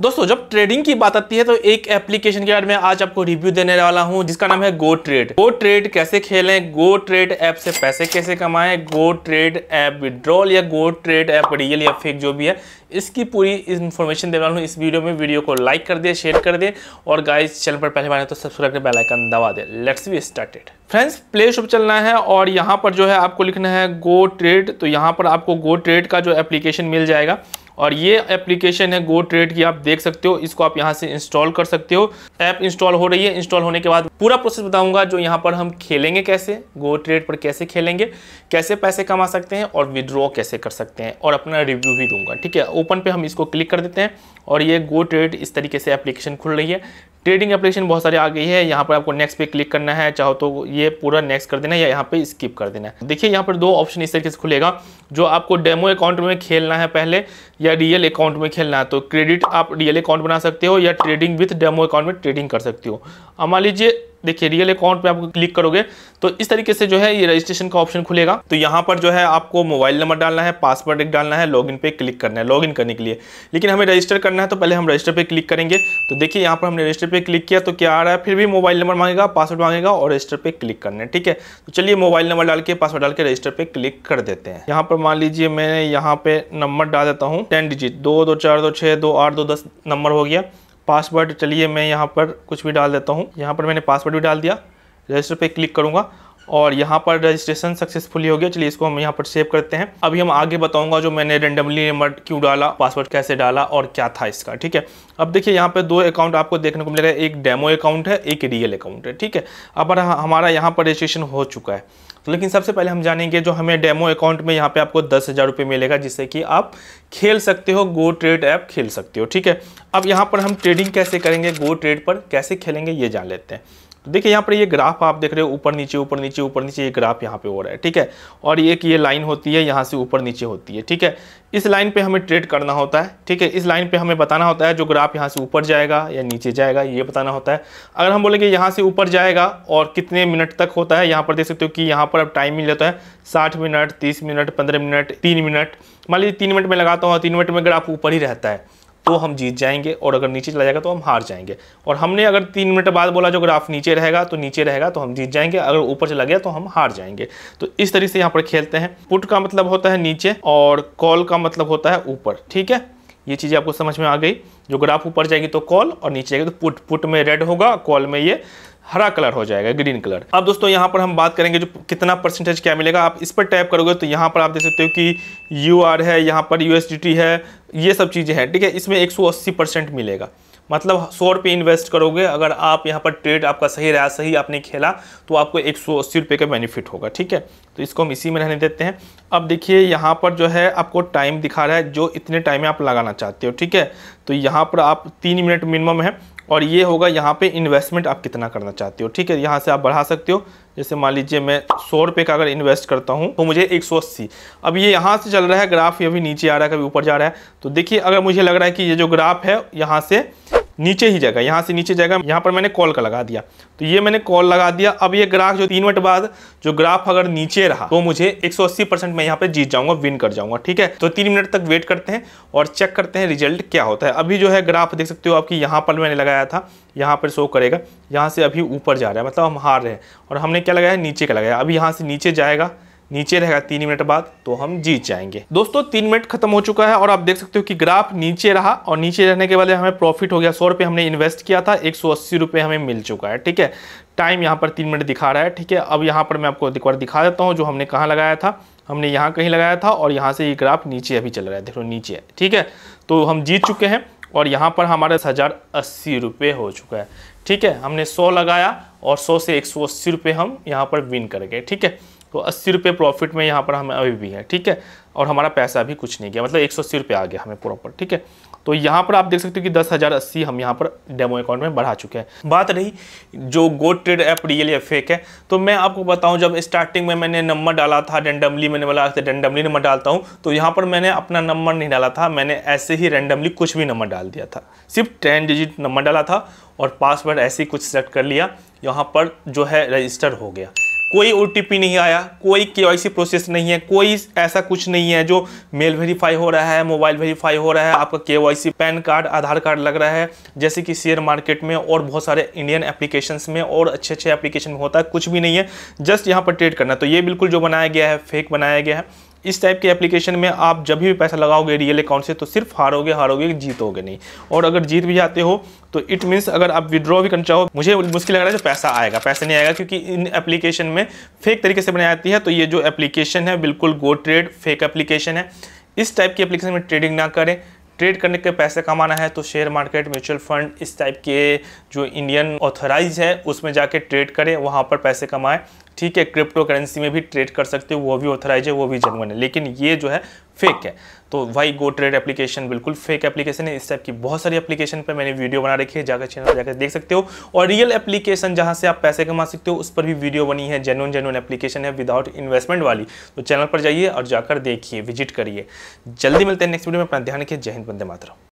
दोस्तों जब ट्रेडिंग की बात आती है तो एक एप्लीकेशन के बारे में आज आपको रिव्यू देने वाला हूं जिसका नाम है गो ट्रेड गो ट्रेड कैसे खेलें गो ट्रेड ऐप से पैसे कैसे कमाएं गो ट्रेड ऐप विड्रॉल या गो ट्रेड ऐप रियल या फेक जो भी है इसकी पूरी इन्फॉर्मेशन देने वाला हूँ इस वीडियो में वीडियो को लाइक कर दे शेयर कर दे और गाइस चैनल पर पहले बार तो सब्सक्राइब कर बेलाइकन दबा दे let's be started friends play shop चलना है और यहाँ पर जो है आपको लिखना है गो ट्रेड तो यहाँ पर आपको गो ट्रेड का जो एप्लीकेशन मिल जाएगा और ये एप्लीकेशन है गो ट्रेड की आप देख सकते हो इसको आप यहाँ से इंस्टॉल कर सकते हो ऐप इंस्टॉल हो रही है इंस्टॉल होने के बाद पूरा प्रोसेस बताऊंगा जो यहाँ पर हम खेलेंगे कैसे गो ट्रेड पर कैसे खेलेंगे कैसे पैसे कमा सकते हैं और विड्रॉ कैसे कर सकते हैं और अपना रिव्यू भी दूंगा ठीक है ओपन पर हम इसको क्लिक कर देते हैं और ये गो ट्रेड इस तरीके से एप्लीकेशन खुल रही है ट्रेडिंग एप्लीकेशन बहुत सारी आ गई है यहाँ पर आपको नेक्स्ट पे क्लिक करना है चाहो तो ये पूरा नेक्स्ट कर देना है या यहाँ पे स्किप कर देना है देखिए यहाँ पर दो ऑप्शन इस तरीके से खुलेगा जो आपको डेमो अकाउंट में खेलना है पहले या रियल अकाउंट में खेलना है तो क्रेडिट आप रियल अकाउंट बना सकते हो या ट्रेडिंग विथ डेमो अकाउंट में ट्रेडिंग कर सकते हो मान लीजिए देखिए रियल अकाउंट पे आप क्लिक करोगे तो इस तरीके से जो है ये रजिस्ट्रेशन का ऑप्शन खुलेगा तो यहाँ पर जो है आपको मोबाइल नंबर डालना है पासवर्ड एक डालना है लॉगिन पे क्लिक करना है लॉगिन करने के लिए लेकिन हमें रजिस्टर करना है तो पहले हम रजिस्टर पे क्लिक करेंगे तो देखिए यहाँ पर हमने रजिस्टर पर क्लिक किया तो क्या आ रहा है फिर भी मोबाइल नंबर मांगेगा पासवर्ड मांगेगा और रजिस्टर पे क्लिक करना है ठीक है तो चलिए मोबाइल नंबर डाल के पासवर्ड डाल के रजिस्टर पर क्लिक कर देते हैं यहाँ पर मान लीजिए मैं यहाँ पे नंबर डाल देता हूँ टेन डिजिट दो दो चार दो छः दो आठ दो दस नंबर हो गया पासवर्ड चलिए मैं यहाँ पर कुछ भी डाल देता हूँ यहाँ पर मैंने पासवर्ड भी डाल दिया रजिस्टर पे क्लिक करूँगा और यहाँ पर रजिस्ट्रेशन सक्सेसफुली हो गया चलिए इसको हम यहाँ पर सेव करते हैं अभी हम आगे बताऊंगा जो मैंने रेंडमली नंबर क्यों डाला पासवर्ड कैसे डाला और क्या था इसका ठीक है अब देखिए यहाँ पे दो अकाउंट आपको देखने को मिलेगा एक डेमो अकाउंट है एक रियल अकाउंट है ठीक है अब हमारा यहाँ पर रजिस्ट्रेशन हो चुका है तो लेकिन सबसे पहले हम जानेंगे जो हमें डेमो अकाउंट में यहाँ पे आपको दस हज़ार रुपये मिलेगा जिससे कि आप खेल सकते हो गो ट्रेड ऐप खेल सकते हो ठीक है अब यहाँ पर हम ट्रेडिंग कैसे करेंगे गो ट्रेड पर कैसे खेलेंगे ये जान लेते हैं तो देखिए यहाँ पर ये ग्राफ आप देख रहे हो ऊपर नीचे ऊपर नीचे ऊपर नीचे ये ग्राफ यहाँ पे हो रहा है ठीक है और ये कि ये लाइन होती है यहाँ से ऊपर नीचे होती है ठीक है इस लाइन पे हमें ट्रेड करना होता है ठीक है इस लाइन पे हमें बताना होता है जो ग्राफ यहाँ से ऊपर जाएगा या नीचे जाएगा ये बताना होता है अगर हम बोलेंगे यहाँ से ऊपर जाएगा और कितने मिनट तक होता है यहाँ पर देख सकते हो कि यहाँ पर अब टाइम मिल जाता है साठ मिनट तीस मिनट पंद्रह मिनट तीन मिनट मान लीजिए तीन मिनट में लगाता हूँ तीन मिनट में ग्राफ ऊपर ही रहता है तो हम जीत जाएंगे और अगर नीचे चला जाएगा तो हम हार जाएंगे और हमने अगर तीन मिनट बाद बोला जो ग्राफ नीचे रहेगा तो नीचे रहेगा तो हम जीत जाएंगे अगर ऊपर चला गया तो हम हार जाएंगे तो इस तरीके से यहाँ पर खेलते हैं पुट का मतलब होता है नीचे और कॉल का मतलब होता है ऊपर ठीक है ये चीज़ें आपको समझ में आ गई जो ग्राफ ऊपर जाएगी तो कॉल और नीचे जाएगी तो पुट पुट में रेड होगा कॉल में ये हरा कलर हो जाएगा ग्रीन कलर अब दोस्तों यहाँ पर हम बात करेंगे जो कितना परसेंटेज क्या मिलेगा आप इस पर टैप करोगे तो यहाँ पर आप देख सकते हो कि यू है यहाँ पर यू है ये सब चीज़ें हैं ठीक है इसमें एक मिलेगा मतलब सौ रुपये इन्वेस्ट करोगे अगर आप यहाँ पर ट्रेड आपका सही रहा सही आपने खेला तो आपको एक सौ अस्सी रुपये का बेनिफिट होगा ठीक है तो इसको हम इसी में रहने देते हैं अब देखिए यहाँ पर जो है आपको टाइम दिखा रहा है जो इतने टाइम में आप लगाना चाहते हो ठीक है तो यहाँ पर आप तीन मिनट मिनिमम है और ये होगा यहाँ पे इन्वेस्टमेंट आप कितना करना चाहते हो ठीक है यहाँ से आप बढ़ा सकते हो जैसे मान लीजिए मैं सौ रुपये का अगर इन्वेस्ट करता हूँ तो मुझे एक सौ अस्सी अब ये यहाँ से चल रहा है ग्राफ ये भी नीचे आ रहा है कभी ऊपर जा रहा है तो देखिए अगर मुझे लग रहा है कि ये जो ग्राफ है यहाँ से नीचे ही जाएगा यहाँ से नीचे जाएगा यहाँ पर मैंने कॉल का लगा दिया तो ये मैंने कॉल लगा दिया अब ये ग्राफ जो तीन मिनट बाद जो ग्राफ अगर नीचे रहा तो मुझे 180 परसेंट मैं यहाँ पे जीत जाऊंगा विन कर जाऊंगा ठीक है तो तीन मिनट तक वेट करते हैं और चेक करते हैं रिजल्ट क्या होता है अभी जो है ग्राफ देख सकते हो आपकी यहाँ पर मैंने लगाया था यहाँ पर शो करेगा यहाँ से अभी ऊपर जा रहा है मतलब हम हार रहे हैं और हमने क्या लगाया नीचे का लगाया अभी यहाँ से नीचे जाएगा नीचे रहेगा तीन मिनट बाद तो हम जीत जाएंगे दोस्तों तीन मिनट खत्म हो चुका है और आप देख सकते हो कि ग्राफ नीचे रहा और नीचे रहने के बाद हमें प्रॉफिट हो गया सौ रुपये हमने इन्वेस्ट किया था एक सौ हमें मिल चुका है ठीक है टाइम यहाँ पर तीन मिनट दिखा रहा है ठीक है अब यहाँ पर मैं आपको एक बार दिखा देता हूँ जो हमने कहाँ लगाया था हमने यहाँ कहीं लगाया था और यहाँ से ये ग्राफ नीचे अभी चल रहा है देखो नीचे है ठीक है तो हम जीत चुके हैं और यहाँ पर हमारा हज़ार अस्सी रुपये हो चुका है ठीक है हमने सौ लगाया और सौ से एक सौ अस्सी रुपये हम यहाँ पर विन कर गए ठीक है तो अस्सी रुपये प्रॉफिट में यहाँ पर हम अभी भी हैं ठीक है और हमारा पैसा भी कुछ नहीं गया मतलब एक सौ अस्सी रुपये आ गया हमें प्रॉपर ठीक है तो यहाँ पर आप देख सकते हो कि दस हज़ार अस्सी हम यहाँ पर डेमो अकाउंट में बढ़ा चुके हैं बात रही जो गो ट्रेड ऐप रियल या फेक है तो मैं आपको बताऊँ जब स्टार्टिंग में मैंने नंबर डाला था रेंडमली मैंने बोला रेंडमली नंबर डालता हूँ तो यहाँ पर मैंने अपना नंबर नहीं डाला था मैंने ऐसे ही रेंडमली कुछ भी नंबर डाल दिया था सिर्फ टेन डिजिट नंबर डाला था और पासवर्ड ऐसे ही कुछ सेलेक्ट कर लिया यहाँ पर जो है रजिस्टर हो गया कोई ओ नहीं आया कोई के प्रोसेस नहीं है कोई ऐसा कुछ नहीं है जो मेल वेरीफाई हो रहा है मोबाइल वेरीफाई हो रहा है आपका के पैन कार्ड आधार कार्ड लग रहा है जैसे कि शेयर मार्केट में और बहुत सारे इंडियन एप्लीकेशन में और अच्छे अच्छे एप्लीकेशन में होता है कुछ भी नहीं है जस्ट यहाँ पर ट्रेड करना तो ये बिल्कुल जो बनाया गया है फेक बनाया गया है इस टाइप के एप्लीकेशन में आप जब भी पैसा लगाओगे रियल अकाउंट से तो सिर्फ हारोगे हारोगे जीतोगे नहीं और अगर जीत भी जाते हो तो इट मीन्स अगर आप विड्रॉ भी करना चाहो मुझे मुश्किल लग रहा है जो पैसा आएगा पैसा नहीं आएगा क्योंकि इन एप्लीकेशन में फेक तरीके से बनाई जाती है तो ये जो एप्लीकेशन है बिल्कुल गो ट्रेड फेक एप्लीकेशन है इस टाइप की एप्लीकेशन में ट्रेडिंग ना करें ट्रेड करने के पैसे कमाना है तो शेयर मार्केट म्यूचुअल फंड इस टाइप के जो इंडियन ऑथराइज है उसमें जाके ट्रेड करें वहाँ पर पैसे कमाएं ठीक है क्रिप्टो करेंसी में भी ट्रेड कर सकते हो वो भी ऑथराइज है वो भी जनवन है लेकिन ये जो है फेक है तो वाई गो ट्रेड एप्लीकेशन बिल्कुल फेक एप्लीकेशन है इस टाइप की बहुत सारी एप्लीकेशन पर मैंने वीडियो बना रखी है जाकर चैनल पर जाकर देख सकते हो और रियल एप्लीकेशन जहाँ से आप पैसे कमा सकते हो उस पर भी वीडियो बनी है जेनुअन जेनुअन एप्लीकेशन है विदाउट इन्वेस्टमेंट वाली तो चैनल पर जाइए और जाकर देखिए विजिट करिए जल्दी मिलते हैं नेक्स्ट वीडियो में अपना ध्यान रखिए जय हिंद बंदे मातरम